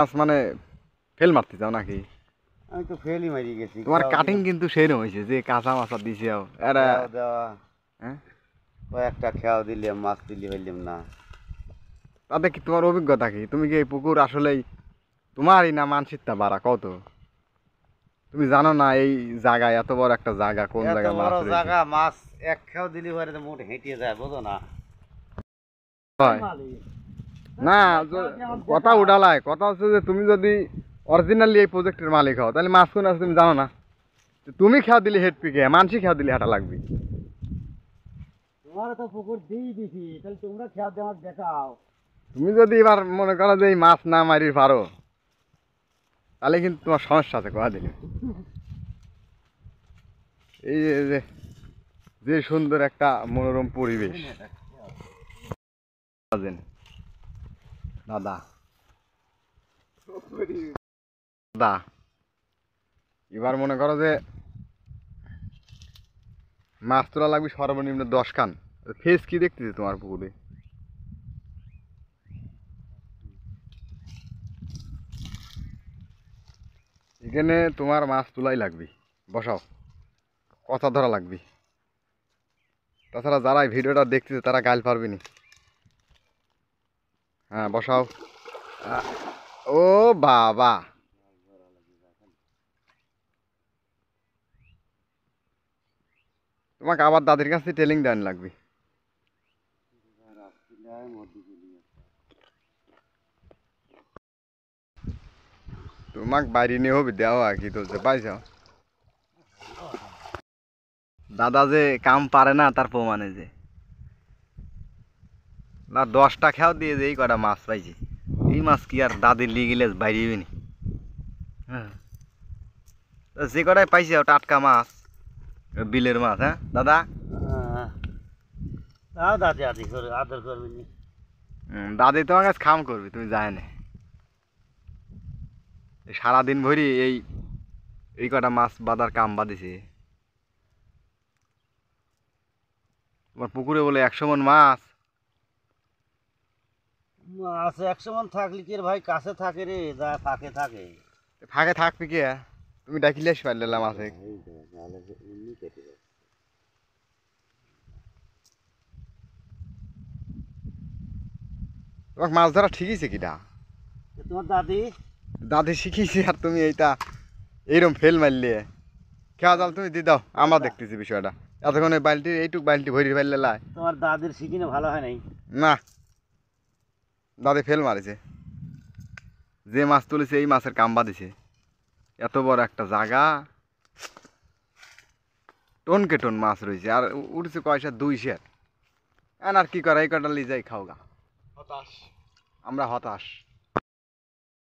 মাছ মানে ফেল মারতে চাও নাকি আমি তো ফেলই মারি গেছি তোমার কাটিং কিন্তু হয়েছে যে কাঁচা মাছ দিছি আও খেয়াও দিলে মাছ হইলাম না তাতে কি তোমার অভিজ্ঞতা কি তুমি কি এই পুকুর আসলেই তোমারই না মানসিকতা বাড়া কত তুমি জানো না এই জায়গা এত বড় একটা জায়গা কোন জায়গা মাছ জায়গা মাছ এক খেয়াও দিলি পরে মোট হেঁটে যায় বোঝো না হয় না কথা উডালায় কথা হচ্ছে যে তুমি যদি অরিজিনালি এই প্রজেক্টের মালিক হও তাহলে মাছ কোন আছে তুমি জানো না তুমি খেয়া দিলে হেড পিকে মানসি খেয়া দিলে হাঁটা লাগবে তুমি যদি এবার মনে করো যে এই মাছ না মারি পারো তাহলে কিন্তু তোমার সমস্যা আছে কয়া দিলে এই যে যে সুন্দর একটা মনোরম পরিবেশ দাদা দাদা এবার মনে করো যে মাছ তোলা লাগবে সর্বনিম্ন দশ খান ফেস কি দেখতেছি তোমার পুকুরে এখানে তোমার মাছ তোলাই লাগবে বসাও কথা ধরা লাগবে তাছাড়া যারা ভিডিওটা দেখতেছে তারা গাল পারবে না হ্যাঁ বসাও ও বাবা তোমাকে আবার দাদির কাছে টেলিং দেন লাগবে তোমাক বাইরে নিয়ে হবে দেওয়া আর কি তো পাইছ দাদা যে কাম পারে না তার প্রমাণে যে না দশটা খেয়াও দিয়ে যে এই কটা মাছ পাইছি এই মাছ কি আর দাদির লিগিলে বাইরেবে নি হ্যাঁ যে কটাই পাইছি টাটকা মাছ বিলের মাছ হ্যাঁ দাদা হ্যাঁ, হ্যাঁ। দাদি দাদি তোমার কাছে খাম করবি তুমি যায় না সারাদিন ভরি এই এই কটা মাছ বাঁধার কাম বাঁধেছে তোমার পুকুরে বলে একশো মন মাছ আছে একশো মন থাকলে কি ভাই কাছে থাকে রে যা ফাঁকে থাকে ফাঁকে থাকবি কি তুমি ডাকিলে পারলাম আছে তোমার মাছ ধরা ঠিকইছে কিটা তোমার দাদি দাদি শিখিয়েছে আর তুমি এইটা এইরকম ফেল মারলে খেয়া জাল তুমি দিয়ে দাও আমার আচ্ছা। দেখতেছি বিষয়টা এতক্ষণ বালতি এইটুক বালতি ভরি ফেললে লাই তোমার দাদির শিখিনে ভালো হয় নাই না দাঁতে ফেল মারেছে যে মাছ তুলেছে এই মাছের কাম্বা দিছে এত বড় একটা জায়গা টনকে টোন মাছ রয়েছে আর উঠেছে কয়সা দুই শেয়ার আর কি করা এই কটা লিজাই খাওগা হতাশ আমরা হতাশ